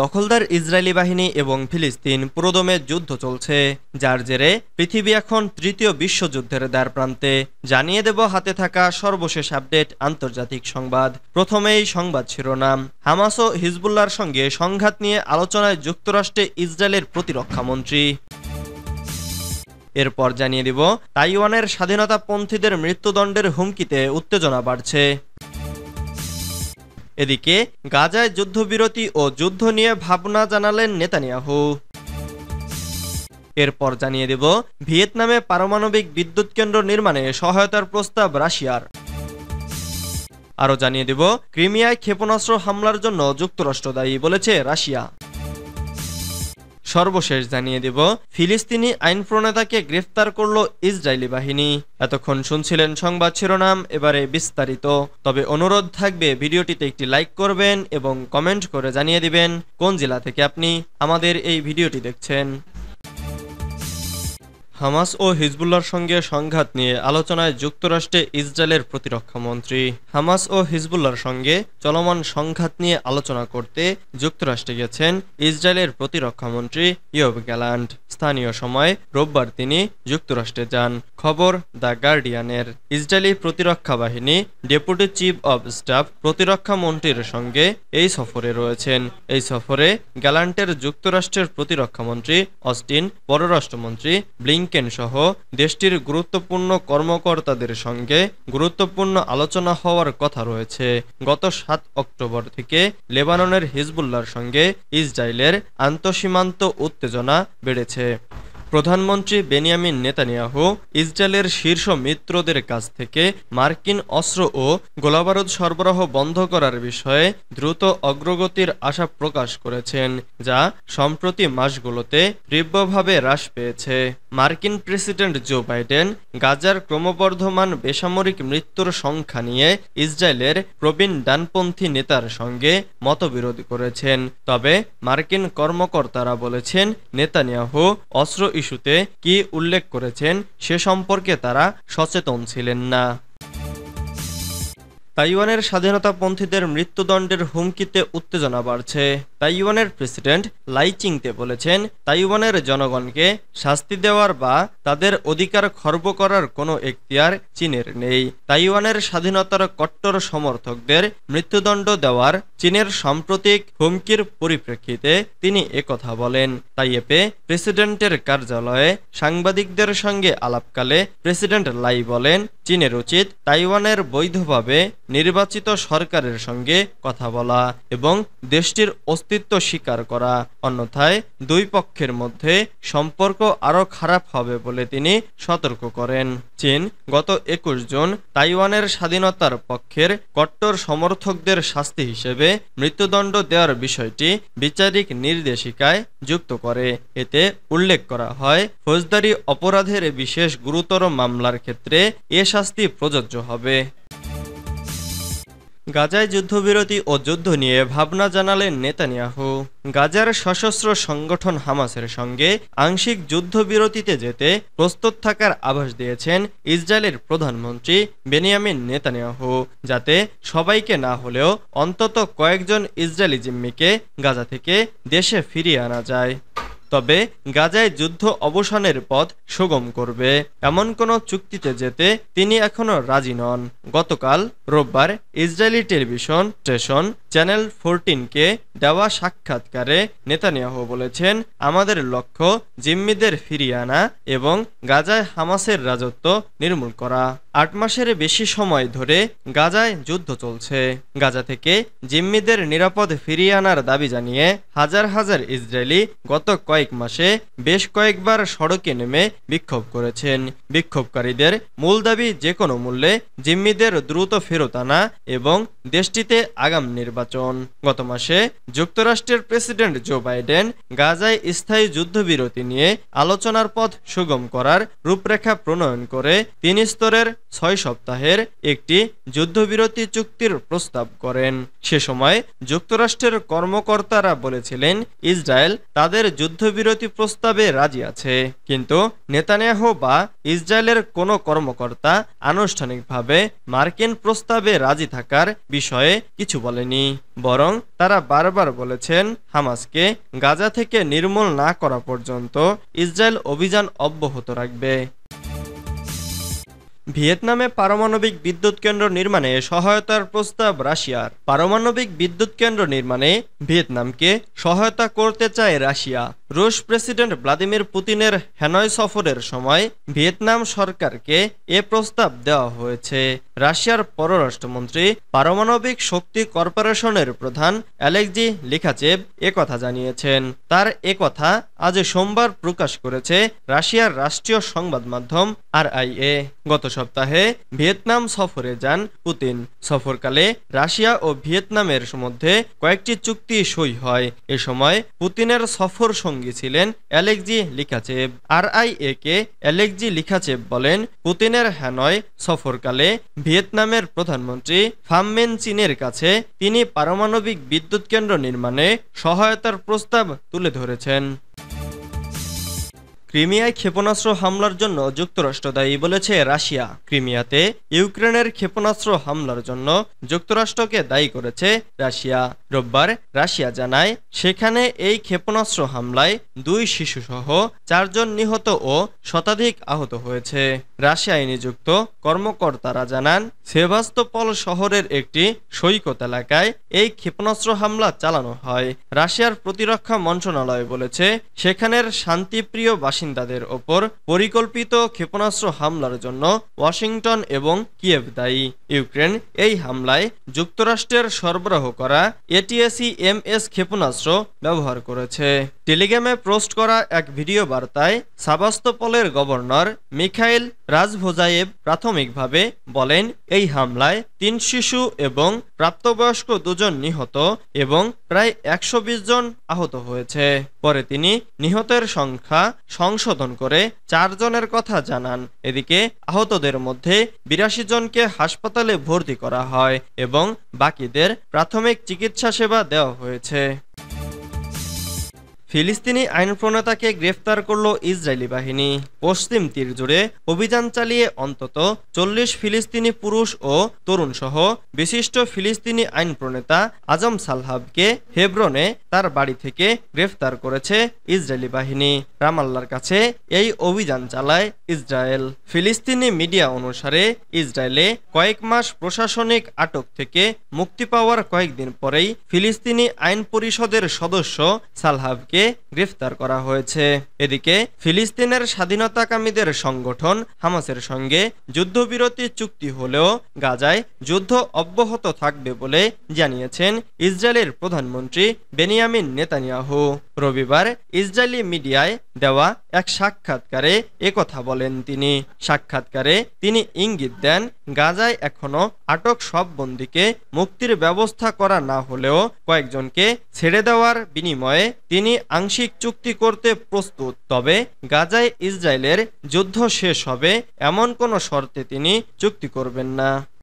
দখলদার ইসরায়েলি বাহিনী এবং ফিলিস্তিন প্রদমে যুদ্ধ চলছে যার জেরে পৃথিবী এখন তৃতীয় বিশ্বযুদ্ধের দ্বার প্রান্তে জানিয়ে দেব হাতে থাকা সর্বশেষ আপডেট আন্তর্জাতিক সংবাদ প্রথমেই সংবাদ শিরোনাম হামাস ও হিজবুল্লার সঙ্গে সংঘাত নিয়ে আলোচনায় যুক্তরাষ্ট্রে ইসরায়েলের প্রতিরক্ষামন্ত্রী এরপর জানিয়ে দিব তাইওয়ানের স্বাধীনতাপন্থীদের মৃত্যুদণ্ডের হুমকিতে উত্তেজনা বাড়ছে এদিকে গাজায় যুদ্ধবিরতি ও যুদ্ধ নিয়ে ভাবনা জানালেন নেতানিয়াহু এরপর জানিয়ে দেব ভিয়েতনামে পারমাণবিক বিদ্যুৎ কেন্দ্র নির্মাণে সহায়তার প্রস্তাব রাশিয়ার আরও জানিয়ে দেব ক্রিমিয়ায় ক্ষেপণাস্ত্র হামলার জন্য যুক্তরাষ্ট্র দায়ী বলেছে রাশিয়া সর্বশেষ জানিয়ে দেব ফিলিস্তিনি আইন প্রণেতাকে গ্রেফতার করল ইসরায়েলি বাহিনী এতক্ষণ শুনছিলেন সংবাদ শিরোনাম এবারে বিস্তারিত তবে অনুরোধ থাকবে ভিডিওটিতে একটি লাইক করবেন এবং কমেন্ট করে জানিয়ে দিবেন কোন জেলা থেকে আপনি আমাদের এই ভিডিওটি দেখছেন হামাস ও হিজবুল্লার সঙ্গে সংঘাত নিয়ে আলোচনায় যুক্তরাষ্ট্রে ইসরায়েলের মন্ত্রী হামাস ও হিজবুল্লার সঙ্গে চলমান সংঘাত নিয়ে আলোচনা করতে যুক্তরাষ্ট্রে গেছেন ইসরায়েলের প্রতিরক্ষামন্ত্রী ইয়ব গ্যালান্ড স্থানীয় সময় রোববার তিনি যুক্তরাষ্ট্রে যান খবর দ্য গার্ডিয়ানের ইসরায়েলি প্রতিরক্ষা বাহিনী ডেপুটি চিফ অব স্টাফ প্রতিরক্ষা মন্ত্রীর সঙ্গে এই সফরে রয়েছেন এই সফরে গ্যালান্টের যুক্তরাষ্ট্রের প্রতিরক্ষামন্ত্রী অস্টিন পররাষ্ট্রমন্ত্রী ব্লিং ব্লিংকেন সহ দেশটির গুরুত্বপূর্ণ কর্মকর্তাদের সঙ্গে গুরুত্বপূর্ণ আলোচনা হওয়ার কথা রয়েছে গত সাত অক্টোবর থেকে লেবাননের হিজবুল্লার সঙ্গে ইসরায়েলের আন্তঃসীমান্ত উত্তেজনা বেড়েছে প্রধানমন্ত্রী বেনিয়ামিন নেতানিয়াহু ইসরায়েলের শীর্ষ মিত্রদের কাছ থেকে মার্কিন অস্ত্র ও গোলাবারুদ সরবরাহ বন্ধ করার বিষয়ে দ্রুত অগ্রগতির আশা প্রকাশ করেছেন যা সম্প্রতি মাসগুলোতে তীব্রভাবে হ্রাস পেয়েছে মার্কিন প্রেসিডেন্ট জো বাইডেন গাজার ক্রমবর্ধমান বেসামরিক মৃত্যুর সংখ্যা নিয়ে ইসরায়েলের প্রবীণ ডানপন্থী নেতার সঙ্গে মতবিরোধ করেছেন তবে মার্কিন কর্মকর্তারা বলেছেন নেতানিয়াহু অস্ত্র ইস্যুতে কি উল্লেখ করেছেন সে সম্পর্কে তারা সচেতন ছিলেন না তাইওয়ানের স্বাধীনতাপন্থীদের মৃত্যুদণ্ডের হুমকিতে উত্তেজনা বাড়ছে তাইওয়ানের প্রেসিডেন্ট লাইচিংতে বলেছেন তাইওয়ানের জনগণকে শাস্তি দেওয়ার বা তাদের অধিকার খর্ব করার কোনো এখতিয়ার চীনের নেই তাইওয়ানের স্বাধীনতার কট্টর সমর্থকদের মৃত্যুদণ্ড দেওয়ার চীনের সাম্প্রতিক হুমকির পরিপ্রেক্ষিতে তিনি একথা বলেন তাইয়েপে প্রেসিডেন্টের কার্যালয়ে সাংবাদিকদের সঙ্গে আলাপকালে প্রেসিডেন্ট লাই বলেন চীনের উচিত তাইওয়ানের বৈধভাবে নির্বাচিত সরকারের সঙ্গে কথা বলা এবং দেশটির অস্তিত্ব স্বীকার করা অন্যথায় দুই পক্ষের মধ্যে সম্পর্ক আরও খারাপ হবে বলে তিনি সতর্ক করেন চীন গত একুশ জুন তাইওয়ানের স্বাধীনতার পক্ষের কট্টর সমর্থকদের শাস্তি হিসেবে মৃত্যুদণ্ড দেওয়ার বিষয়টি বিচারিক নির্দেশিকায় যুক্ত করে এতে উল্লেখ করা হয় ফৌজদারি অপরাধের বিশেষ গুরুতর মামলার ক্ষেত্রে এ শাস্তি প্রযোজ্য হবে গাজায় যুদ্ধবিরতি ও যুদ্ধ নিয়ে ভাবনা জানালেন নেতানিয়াহু গাজার সশস্ত্র সংগঠন হামাসের সঙ্গে আংশিক যুদ্ধবিরতিতে যেতে প্রস্তুত থাকার আভাস দিয়েছেন ইসরায়েলের প্রধানমন্ত্রী বেনিয়ামিন নেতানিয়াহু যাতে সবাইকে না হলেও অন্তত কয়েকজন ইসরায়েলি জিম্মিকে গাজা থেকে দেশে ফিরিয়ে আনা যায় তবে গাজায় যুদ্ধ অবসানের পথ সুগম করবে এমন কোনো চুক্তিতে যেতে তিনি এখনো রাজি নন গতকাল রোববার ইসরায়েলি টেলিভিশন স্টেশন চ্যানেল ফোরটিনকে দেওয়া সাক্ষাৎকারে নেতানিয়াহু বলেছেন আমাদের লক্ষ্য জিম্মিদের ফিরিয়ে আনা এবং গাজায় হামাসের রাজত্ব নির্মূল করা আট মাসের বেশি সময় ধরে গাজায় যুদ্ধ চলছে গাজা থেকে জিম্মিদের নিরাপদ ফিরিয়ে আনার দাবি জানিয়ে হাজার হাজার ইসরায়েলি গত কয়েক মাসে বেশ কয়েকবার সড়কে নেমে বিক্ষোভ করেছেন বিক্ষোভকারীদের মূল দাবি যে কোনো মূল্যে জিম্মিদের দ্রুত ফেরত আনা এবং দেশটিতে আগাম নির্বাচন গত মাসে যুক্তরাষ্ট্রের প্রেসিডেন্ট জো বাইডেন গাজায় স্থায়ী যুদ্ধবিরতি নিয়ে আলোচনার পথ সুগম করার রূপরেখা প্রণয়ন করে তিন স্তরের ছয় সপ্তাহের একটি যুদ্ধবিরতি চুক্তির প্রস্তাব করেন সে সময় যুক্তরাষ্ট্রের কর্মকর্তারা বলেছিলেন ইসরায়েল তাদের যুদ্ধবিরতি প্রস্তাবে রাজি আছে কিন্তু নেতানিয়াহ বা ইসরায়েলের কোনো কর্মকর্তা আনুষ্ঠানিকভাবে মার্কিন প্রস্তাবে রাজি থাকার বিষয়ে কিছু বলেনি বরং তারা বারবার বলেছেন হামাসকে গাজা থেকে নির্মূল না করা পর্যন্ত ইসরায়েল অভিযান অব্যাহত রাখবে ভিয়েতনামে পারমাণবিক বিদ্যুৎ কেন্দ্র নির্মাণে সহায়তার প্রস্তাব রাশিয়ার পারমাণবিক বিদ্যুৎ কেন্দ্র নির্মাণে ভিয়েতনামকে সহায়তা করতে চায় রাশিয়া রুশ প্রেসিডেন্ট ভ্লাদিমির পুতিনের হ্যানয় সফরের সময় ভিয়েতনাম সরকারকে এ প্রস্তাব দেওয়া হয়েছে রাশিয়ার পররাষ্ট্রমন্ত্রী পারমাণবিক শক্তি কর্পোরেশনের প্রধান অ্যালেকজি লিখাচেব কথা জানিয়েছেন তার কথা আজ সোমবার প্রকাশ করেছে রাশিয়ার রাষ্ট্রীয় সংবাদ মাধ্যম এ গত সপ্তাহে ভিয়েতনাম সফরে যান পুতিন সফরকালে রাশিয়া ও ভিয়েতনামের মধ্যে কয়েকটি চুক্তি সই হয় এ সময় পুতিনের সফর সঙ্গী ছিলেন Alexei Likhachev R I A কে অ্যালেক্সি লিখাচেব বলেন পুতিনের হ্যানয় সফরকালে ভিয়েতনামের প্রধানমন্ত্রী ফামমেন চীনের কাছে তিনি পারমাণবিক বিদ্যুৎ কেন্দ্র নির্মাণে সহায়তার প্রস্তাব তুলে ধরেছেন ক্রিমিয়ায় ক্ষেপণাস্ত্র হামলার জন্য যুক্তরাষ্ট্র দায়ী বলেছে রাশিয়া ক্রিমিয়াতে ইউক্রেনের ক্ষেপণাস্ত্র হামলার জন্য যুক্তরাষ্ট্রকে দায়ী করেছে রাশিয়া রোববার রাশিয়া জানায় সেখানে এই ক্ষেপণাস্ত্র হামলায় দুই শিশুসহ চারজন নিহত ও শতাধিক আহত হয়েছে রাশিয়ায় নিযুক্ত কর্মকর্তারা জানান সেভাস্তোপল শহরের একটি সৈকত এলাকায় এই ক্ষেপণাস্ত্র হামলা চালানো হয় রাশিয়ার প্রতিরক্ষা মন্ত্রণালয় বলেছে সেখানের শান্তিপ্রিয় বাসিন্দাদের ওপর পরিকল্পিত ক্ষেপণাস্ত্র হামলার জন্য ওয়াশিংটন এবং কিয়েভ দায়ী ইউক্রেন এই হামলায় যুক্তরাষ্ট্রের সরবরাহ করা এটিএসি এম এস ক্ষেপণাস্ত্র ব্যবহার করেছে টেলিগ্রামে পোস্ট করা এক ভিডিও বার্তায় সাবাস্তপলের গভর্নর মিখাইল রাজভোজায়েব প্রাথমিকভাবে বলেন এই হামলায় তিন শিশু এবং প্রাপ্তবয়স্ক দুজন নিহত এবং প্রায় একশো জন আহত হয়েছে পরে তিনি নিহতের সংখ্যা সংশোধন করে চারজনের কথা জানান এদিকে আহতদের মধ্যে বিরাশি জনকে হাসপাতালে ভর্তি করা হয় এবং বাকিদের প্রাথমিক চিকিৎসা সেবা দেওয়া হয়েছে ফিলিস্তিনি আইন প্রণেতাকে গ্রেফতার করল ইসরায়েলি বাহিনী পশ্চিম তীর জুড়ে অভিযান চালিয়ে অন্তত চল্লিশ ফিলিস্তিনি পুরুষ ও তরুণ সহ বিশিষ্ট ফিলিস্তিনি আইন প্রণেতা আজম সালহাবকে হেব্রনে তার বাড়ি থেকে গ্রেফতার করেছে ইসরায়েলি বাহিনী রামাল্লার কাছে এই অভিযান চালায় ইসরায়েল ফিলিস্তিনি মিডিয়া অনুসারে ইসরায়েলে কয়েক মাস প্রশাসনিক আটক থেকে মুক্তি পাওয়ার কয়েকদিন পরেই ফিলিস্তিনি আইন পরিষদের সদস্য সালহাবকে কে গ্রেফতার করা হয়েছে এদিকে ফিলিস্তিনের স্বাধীনতাকামীদের সংগঠন হামাসের সঙ্গে যুদ্ধবিরতি চুক্তি হলেও গাজায় যুদ্ধ অব্যাহত থাকবে বলে জানিয়েছেন ইসরায়েলের প্রধানমন্ত্রী বেনিয়ামিন নেতানিয়াহু রবিবার ইসরায়েলি মিডিয়ায় দেওয়া এক সাক্ষাৎকারে কথা বলেন তিনি সাক্ষাৎকারে তিনি ইঙ্গিত দেন গাজায় এখনও আটক সব বন্দীকে মুক্তির ব্যবস্থা করা না হলেও কয়েকজনকে ছেড়ে দেওয়ার বিনিময়ে তিনি আংশিক চুক্তি করতে প্রস্তুত তবে গাজায় ইসরায়েলের যুদ্ধ শেষ হবে এমন কোনো শর্তে তিনি চুক্তি করবেন না